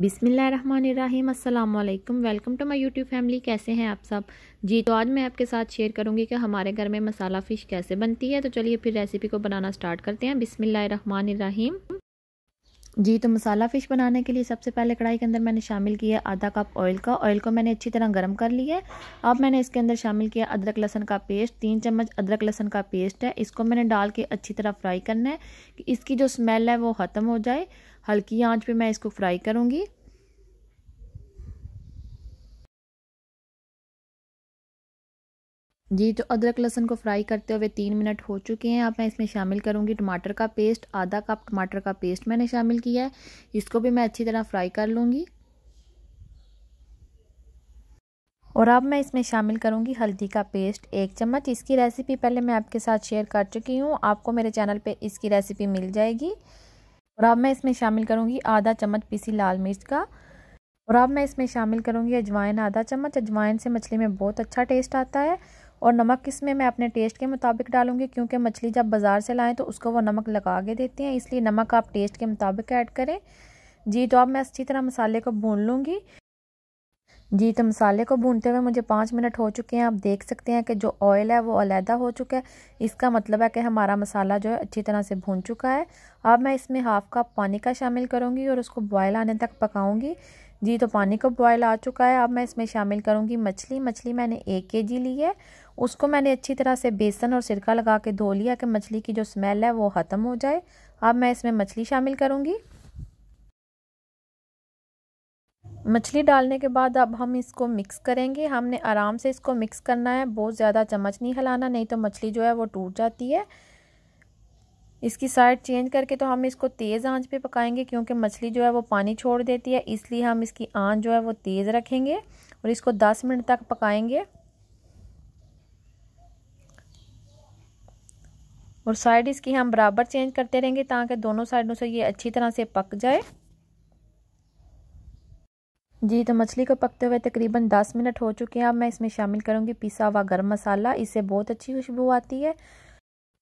बिसमीम् अल्लाम welcome to my YouTube family कैसे हैं आप सब जी तो आज मैं आपके साथ शेयर करूंगी कि हमारे घर में मसाला फ़िश कैसे बनती है तो चलिए फिर रेसिपी को बनाना स्टार्ट करते हैं बिसमीम जी तो मसाला फ़िश बनाने के लिए सबसे पहले कढ़ाई के अंदर मैंने शामिल किया आधा कप ऑयल का ऑयल को मैंने अच्छी तरह गर्म कर लिया है अब मैंने इसके अंदर शामिल किया अदरक लहसन का पेस्ट तीन चम्मच अदरक लहसन का पेस्ट है इसको मैंने डाल के अच्छी तरह फ्राई करना है कि इसकी जो स्मेल है वो ख़त्म हो जाए हल्की आंच पे मैं इसको फ्राई करूँगी जी तो अदरक लहसुन को फ्राई करते हुए तीन मिनट हो चुके हैं अब मैं इसमें शामिल करूंगी टमाटर का पेस्ट आधा कप टमाटर का पेस्ट मैंने शामिल किया है इसको भी मैं अच्छी तरह फ्राई कर लूंगी और अब मैं इसमें शामिल करूंगी हल्दी का पेस्ट एक चम्मच इसकी रेसिपी पहले मैं आपके साथ शेयर कर चुकी हूँ आपको मेरे चैनल पर इसकी रेसिपी मिल जाएगी और अब मैं इसमें शामिल करूँगी आधा चम्मच पीसी लाल मिर्च का और अब मैं इसमें शामिल करूँगी अजवाइन आधा चम्मच अजवाइन से मछली में बहुत अच्छा टेस्ट आता है और नमक इसमें मैं अपने टेस्ट के मुताबिक डालूंगी क्योंकि मछली जब बाज़ार से लाएँ तो उसको वो नमक लगा के देते हैं इसलिए नमक आप टेस्ट के मुताबिक ऐड करें जी तो अब मैं अच्छी तरह मसाले को भून लूँगी जी तो मसाले को भूनते हुए मुझे पाँच मिनट हो चुके हैं आप देख सकते हैं कि जो ऑयल है वो अलहदा हो चुका है इसका मतलब है कि हमारा मसाला जो है अच्छी तरह से भून चुका है अब मैं इसमें हाफ़ कप पानी का शामिल करूँगी और उसको बॉयल आने तक पकाऊँगी जी तो पानी को बॉयल आ चुका है अब मैं इसमें शामिल करूँगी मछली मछली मैंने एक के जी ली है उसको मैंने अच्छी तरह से बेसन और सिरका लगा के धो लिया कि मछली की जो स्मेल है वो ख़त्म हो जाए अब मैं इसमें मछली शामिल करूँगी मछली डालने के बाद अब हम इसको मिक्स करेंगे हमने आराम से इसको मिक्स करना है बहुत ज़्यादा चम्मच नहीं हिलाना नहीं तो मछली जो है वो टूट जाती है इसकी साइड चेंज करके तो हम इसको तेज़ आंच पे पकाएंगे क्योंकि मछली जो है वो पानी छोड़ देती है इसलिए हम इसकी आंच जो है वो तेज़ रखेंगे और इसको 10 मिनट तक पकाएंगे और साइड इसकी हम बराबर चेंज करते रहेंगे ताकि दोनों साइडों से ये अच्छी तरह से पक जाए जी तो मछली को पकते हुए तकरीबन 10 मिनट हो चुके हैं अब मैं इसमें शामिल करूँगी पिसा हुआ गर्म मसाला इससे बहुत अच्छी खुशबू आती है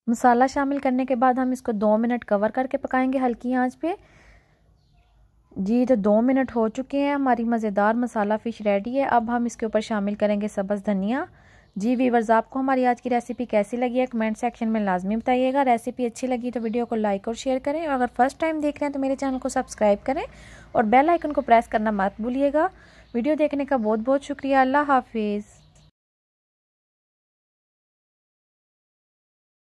मसाला शामिल करने के बाद हम इसको दो मिनट कवर करके पकाएंगे हल्की आंच पे जी तो दो मिनट हो चुके हैं हमारी मज़ेदार मसाला फ़िश रेडी है अब हम इसके ऊपर शामिल करेंगे सब्ज़ धनिया जी वीवर्स आपको हमारी आज की रेसिपी कैसी लगी है कमेंट सेक्शन में लाजमी बताइएगा रेसिपी अच्छी लगी तो वीडियो को लाइक और शेयर करें और अगर फर्स्ट टाइम देख रहे हैं तो मेरे चैनल को सब्सक्राइब करें और बेल आइकन को प्रेस करना मत भूलिएगा वीडियो देखने का बहुत बहुत शुक्रिया अल्लाह हाफिज़